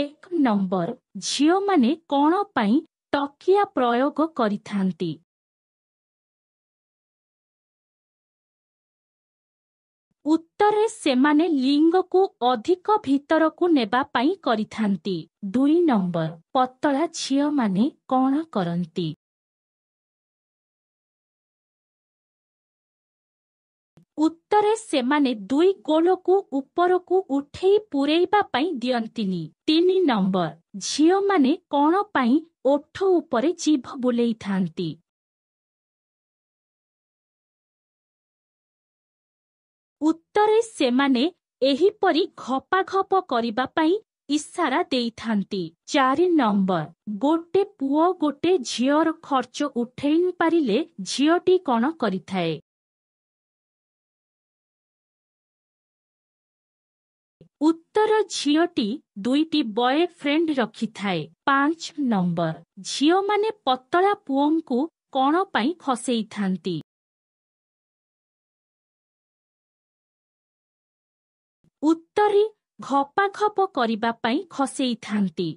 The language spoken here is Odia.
ଏକ ନମ୍ବର ଝିଅମାନେ କ'ଣ ପାଇଁ ଟକିଆ ପ୍ରୟୋଗ କରିଥାନ୍ତି ଉତ୍ତରରେ ସେମାନେ ଲିଙ୍ଗକୁ ଅଧିକ ଭିତରକୁ ନେବା ପାଇଁ କରିଥାନ୍ତି ଦୁଇ ନମ୍ବର ପତଳା ଝିଅମାନେ କ'ଣ କରନ୍ତି ଉତ୍ତରେ ସେମାନେ ଦୁଇ ଗୋଲକୁ ଉପରକୁ ଉଠେଇ ପୁରେଇବା ପାଇଁ ଦିଅନ୍ତିନି। ତିନି ନମ୍ବର ଝିଅମାନେ କ'ଣ ପାଇଁ ଓଠ ଉପରେ ଜିଭ ବୁଲେଇଥାନ୍ତି? ଉତ୍ତରେ ସେମାନେ ଏହିପରି ଘପାଘପ କରିବା ପାଇଁ ଇଶାରା ଦେଇଥାନ୍ତି। ଚାରି ନମ୍ବର ଗୋଟେ ପୁଅ ଗୋଟେ ଝିଅର ଖର୍ଚ୍ଚ ଉଠେଇ ପାରିଲେ ଝିଅଟି କ'ଣ କରିଥାଏ? ଉତ୍ତର ଝିଅଟି ଦୁଇଟି ବୟଫ୍ରେଣ୍ଡ ରଖିଥାଏ ପାଞ୍ଚ ନମ୍ବର ଝିଅମାନେ ପତଳା ପୁଅଙ୍କୁ କ'ଣ ପାଇଁ ଖସେଇଥାନ୍ତି ଉତ୍ତରେ ଘପାଘପ କରିବା ପାଇଁ ଖସେଇଥାନ୍ତି